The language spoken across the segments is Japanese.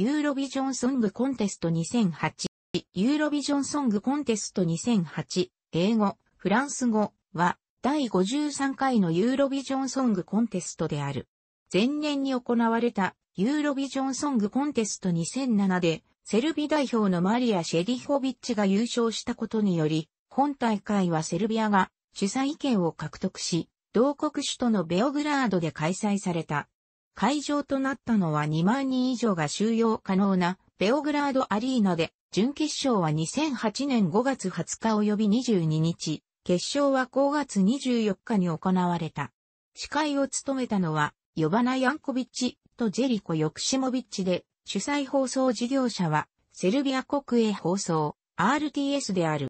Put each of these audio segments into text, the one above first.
ユーロビジョンソングコンテスト2008。ユーロビジョンソングコンテスト2008。英語、フランス語は、第53回のユーロビジョンソングコンテストである。前年に行われたユーロビジョンソングコンテスト2007で、セルビ代表のマリア・シェリホビッチが優勝したことにより、本大会はセルビアが主催権を獲得し、同国首都のベオグラードで開催された。会場となったのは2万人以上が収容可能なベオグラードアリーナで、準決勝は2008年5月20日及び22日、決勝は5月24日に行われた。司会を務めたのは、ヨバナ・ヤンコビッチとジェリコ・ヨクシモビッチで、主催放送事業者は、セルビア国営放送、RTS である。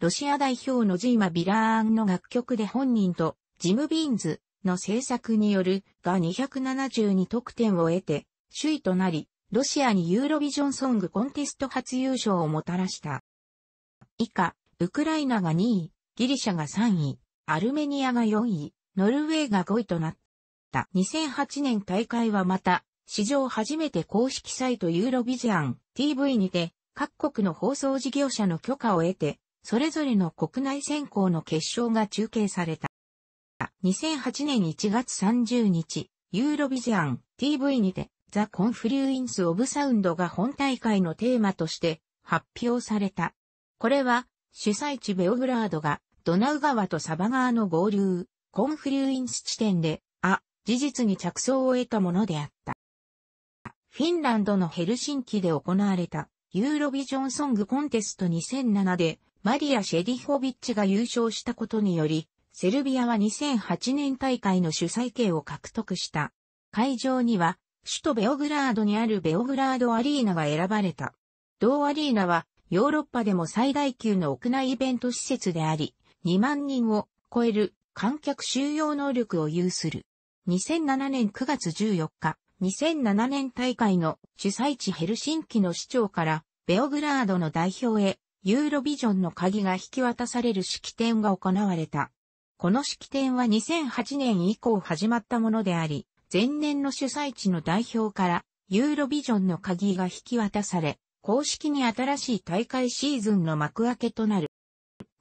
ロシア代表のジーマ・ビラーンの楽曲で本人と、ジム・ビーンズ、の制作によるが272得点を得て、首位となり、ロシアにユーロビジョンソングコンテスト初優勝をもたらした。以下、ウクライナが2位、ギリシャが3位、アルメニアが4位、ノルウェーが5位となった。2008年大会はまた、史上初めて公式サイトユーロビジアン TV にて、各国の放送事業者の許可を得て、それぞれの国内選考の決勝が中継された。2008年1月30日、ユーロビジアン TV にて、ザ・コンフリューインス・オブ・サウンドが本大会のテーマとして発表された。これは、主催地ベオグラードが、ドナウ川とサバ川の合流、コンフリューインス地点で、あ、事実に着想を得たものであった。フィンランドのヘルシンキで行われた、ユーロビジョンソングコンテスト2007で、マリア・シェディホビッチが優勝したことにより、セルビアは2008年大会の主催権を獲得した。会場には、首都ベオグラードにあるベオグラードアリーナが選ばれた。同アリーナは、ヨーロッパでも最大級の屋内イベント施設であり、2万人を超える観客収容能力を有する。2007年9月14日、2007年大会の主催地ヘルシンキの市長からベオグラードの代表へユーロビジョンの鍵が引き渡される式典が行われた。この式典は2008年以降始まったものであり、前年の主催地の代表からユーロビジョンの鍵が引き渡され、公式に新しい大会シーズンの幕開けとなる。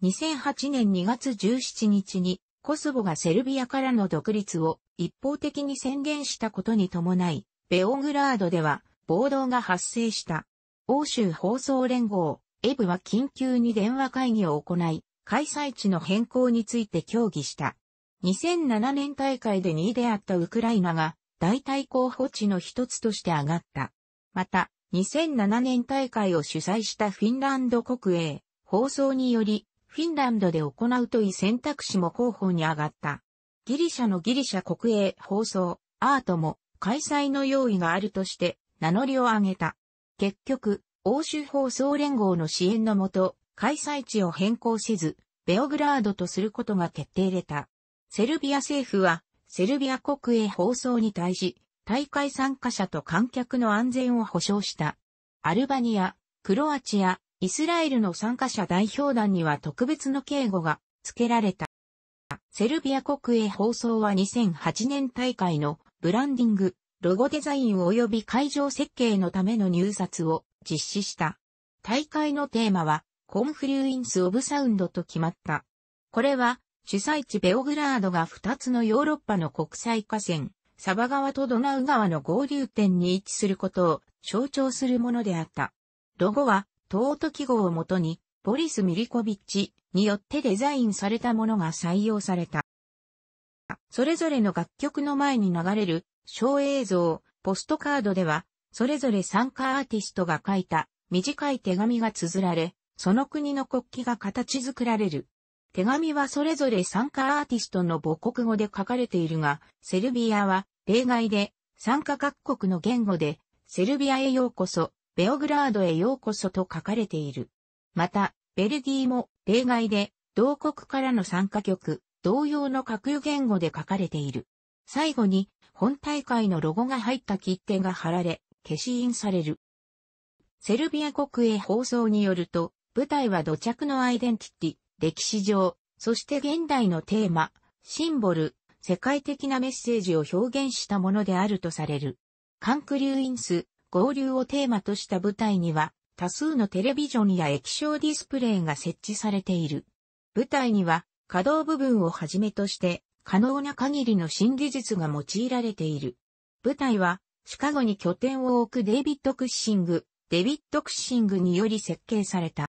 2008年2月17日にコソボがセルビアからの独立を一方的に宣言したことに伴い、ベオグラードでは暴動が発生した。欧州放送連合、エブは緊急に電話会議を行い、開催地の変更について協議した。2007年大会で2位であったウクライナが代替候補地の一つとして上がった。また、2007年大会を主催したフィンランド国営放送により、フィンランドで行うという選択肢も候補に上がった。ギリシャのギリシャ国営放送、アートも開催の用意があるとして名乗りを上げた。結局、欧州放送連合の支援のもと、開催地を変更せず、ベオグラードとすることが決定れた。セルビア政府は、セルビア国営放送に対し、大会参加者と観客の安全を保障した。アルバニア、クロアチア、イスラエルの参加者代表団には特別の警護が付けられた。セルビア国営放送は2008年大会のブランディング、ロゴデザイン及び会場設計のための入札を実施した。大会のテーマはコンフリューインス・オブ・サウンドと決まった。これは、主催地ベオグラードが2つのヨーロッパの国際河川、サバ川とドナウ川の合流点に位置することを象徴するものであった。ロゴは、トート記号をもとに、ボリス・ミリコビッチによってデザインされたものが採用された。それぞれの楽曲の前に流れる、小映像、ポストカードでは、それぞれ参加アーティストが書いた短い手紙が綴られ、その国の国旗が形作られる。手紙はそれぞれ参加アーティストの母国語で書かれているが、セルビアは例外で参加各国の言語で、セルビアへようこそ、ベオグラードへようこそと書かれている。また、ベルディも例外で同国からの参加曲、同様の各有言語で書かれている。最後に、本大会のロゴが入った切手が貼られ、消印される。セルビア国営放送によると、舞台は土着のアイデンティティ、歴史上、そして現代のテーマ、シンボル、世界的なメッセージを表現したものであるとされる。カンクューインス、合流をテーマとした舞台には、多数のテレビジョンや液晶ディスプレイが設置されている。舞台には、可動部分をはじめとして、可能な限りの新技術が用いられている。舞台は、シカゴに拠点を置くデイビッド・クッシング、デビッド・クッシングにより設計された。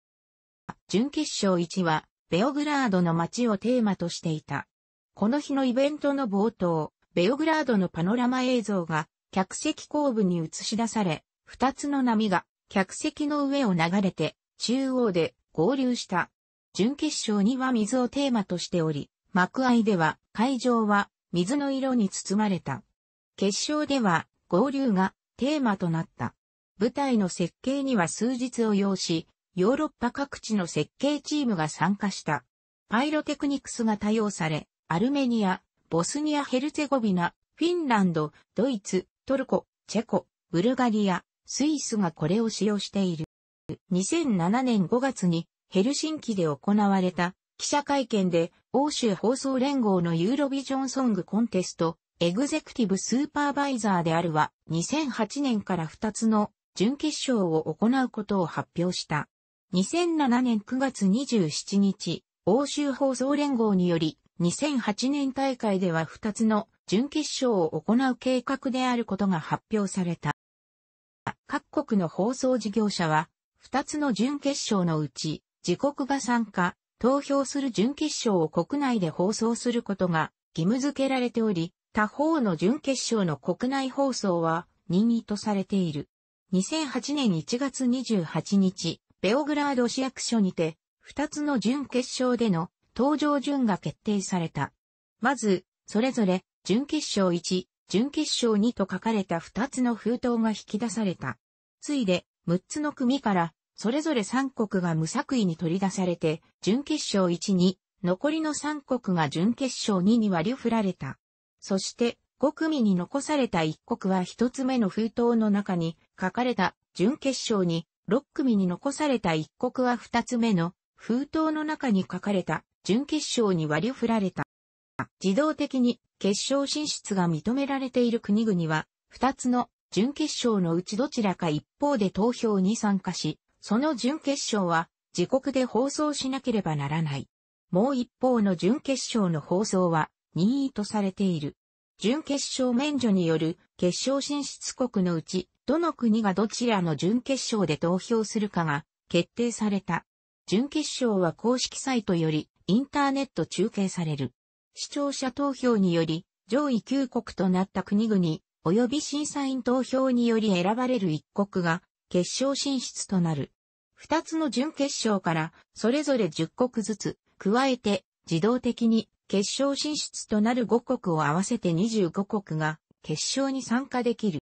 準決勝1は、ベオグラードの街をテーマとしていた。この日のイベントの冒頭、ベオグラードのパノラマ映像が、客席後部に映し出され、二つの波が、客席の上を流れて、中央で合流した。準決勝には水をテーマとしており、幕合では会場は水の色に包まれた。決勝では合流がテーマとなった。舞台の設計には数日を要し、ヨーロッパ各地の設計チームが参加した。パイロテクニクスが多用され、アルメニア、ボスニア・ヘルツェゴビナ、フィンランド、ドイツ、トルコ、チェコ、ブルガリア、スイスがこれを使用している。2007年5月にヘルシンキで行われた記者会見で欧州放送連合のユーロビジョンソングコンテストエグゼクティブスーパーバイザーであるは2008年から2つの準決勝を行うことを発表した。2007年9月27日、欧州放送連合により、2008年大会では2つの準決勝を行う計画であることが発表された。各国の放送事業者は、2つの準決勝のうち、自国が参加、投票する準決勝を国内で放送することが義務付けられており、他方の準決勝の国内放送は任意とされている。2008年1月28日、ベオグラード市役所にて、二つの準決勝での登場順が決定された。まず、それぞれ、準決勝1、準決勝2と書かれた二つの封筒が引き出された。ついで、6つの組から、それぞれ3国が無作為に取り出されて、準決勝1に、残りの3国が準決勝2に割り振られた。そして、5組に残された1国は1つ目の封筒の中に書かれた準決勝に6組に残された一国は2つ目の封筒の中に書かれた準決勝に割り振られた。自動的に決勝進出が認められている国々は、2つの準決勝のうちどちらか一方で投票に参加し、その準決勝は自国で放送しなければならない。もう一方の準決勝の放送は任意とされている。準決勝免除による決勝進出国のうちどの国がどちらの準決勝で投票するかが決定された。準決勝は公式サイトよりインターネット中継される。視聴者投票により上位9国となった国々、及び審査員投票により選ばれる1国が決勝進出となる。2つの準決勝からそれぞれ10国ずつ加えて自動的に決勝進出となる5国を合わせて25国が決勝に参加できる。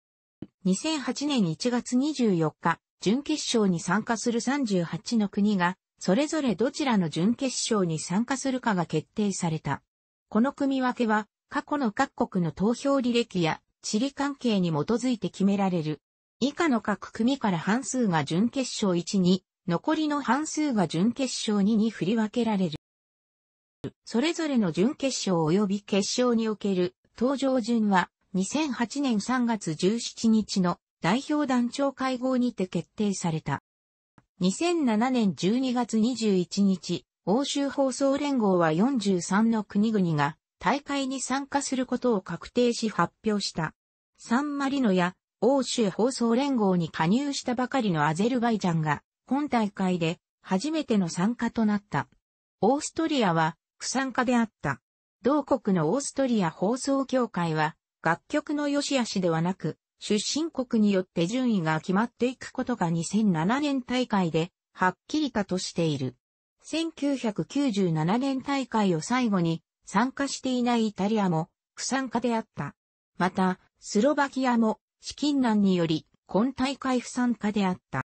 2008年1月24日、準決勝に参加する38の国が、それぞれどちらの準決勝に参加するかが決定された。この組分けは、過去の各国の投票履歴や、地理関係に基づいて決められる。以下の各組から半数が準決勝1に、残りの半数が準決勝2に振り分けられる。それぞれの準決勝及び決勝における登場順は2008年3月17日の代表団長会合にて決定された。2007年12月21日、欧州放送連合は43の国々が大会に参加することを確定し発表した。サンマリノや欧州放送連合に加入したばかりのアゼルバイジャンが今大会で初めての参加となった。オーストリアは不参加であった。同国のオーストリア放送協会は楽曲の良し悪しではなく、出身国によって順位が決まっていくことが2007年大会で、はっきりかとしている。1997年大会を最後に、参加していないイタリアも、不参加であった。また、スロバキアも、資金難により、今大会不参加であった。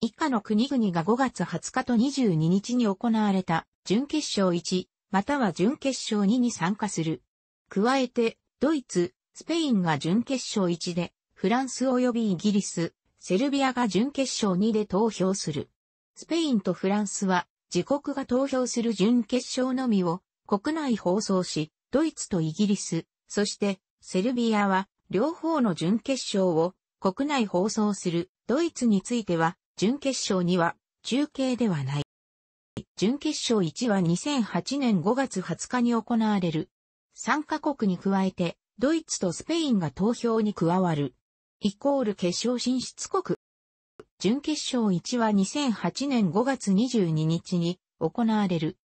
以下の国々が5月20日と22日に行われた、準決勝1、または準決勝2に参加する。加えて、ドイツ、スペインが準決勝1で、フランス及びイギリス、セルビアが準決勝2で投票する。スペインとフランスは、自国が投票する準決勝のみを国内放送し、ドイツとイギリス、そしてセルビアは両方の準決勝を国内放送する。ドイツについては、準決勝には中継ではない。準決勝1は2008年5月20日に行われる。参カ国に加えて、ドイツとスペインが投票に加わる。イコール決勝進出国。準決勝1は2008年5月22日に行われる。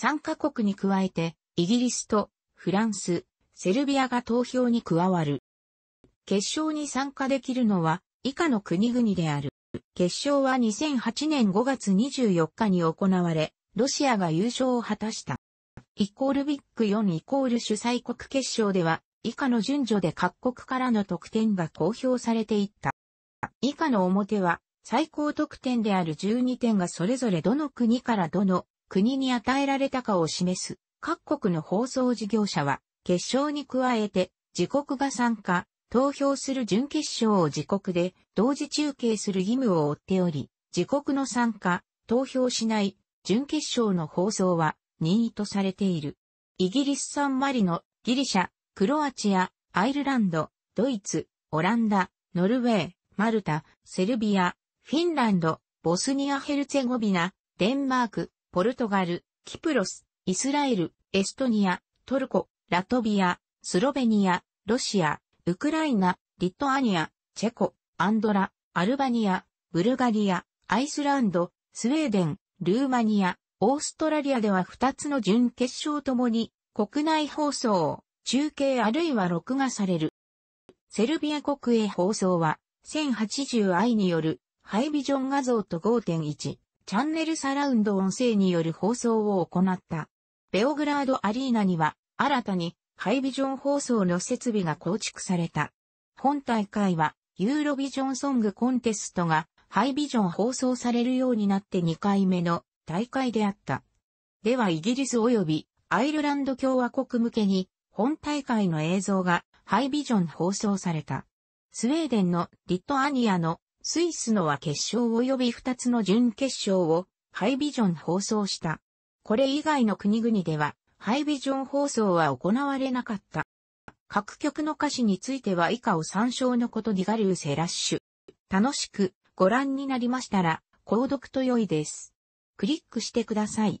3カ国に加えて、イギリスとフランス、セルビアが投票に加わる。決勝に参加できるのは以下の国々である。決勝は2008年5月24日に行われ、ロシアが優勝を果たした。イコールビッグ4イコール主催国決勝では、以下の順序で各国からの得点が公表されていった。以下の表は、最高得点である12点がそれぞれどの国からどの国に与えられたかを示す。各国の放送事業者は、決勝に加えて、自国が参加、投票する準決勝を自国で同時中継する義務を負っており、自国の参加、投票しない準決勝の放送は任意とされている。イギリス産マリノ、ギリシャ、クロアチア、アイルランド、ドイツ、オランダ、ノルウェー、マルタ、セルビア、フィンランド、ボスニア・ヘルツェゴビナ、デンマーク、ポルトガル、キプロス、イスラエル、エストニア、トルコ、ラトビア、スロベニア、ロシア、ウクライナ、リトアニア、チェコ、アンドラ、アルバニア、ブルガリア、アイスランド、スウェーデン、ルーマニア、オーストラリアでは2つの準決勝ともに国内放送中継あるいは録画される。セルビア国営放送は、1080i によるハイビジョン画像と5.1チャンネルサラウンド音声による放送を行った。ベオグラードアリーナには新たにハイビジョン放送の設備が構築された。本大会はユーロビジョンソングコンテストがハイビジョン放送されるようになって2回目の大会であった。ではイギリス及びアイルランド共和国向けに本大会の映像がハイビジョン放送された。スウェーデンのリットアニアのスイスのは決勝及び2つの準決勝をハイビジョン放送した。これ以外の国々ではハイビジョン放送は行われなかった。各曲の歌詞については以下を参照のことディガリューセラッシュ。楽しくご覧になりましたら、購読と良いです。クリックしてください。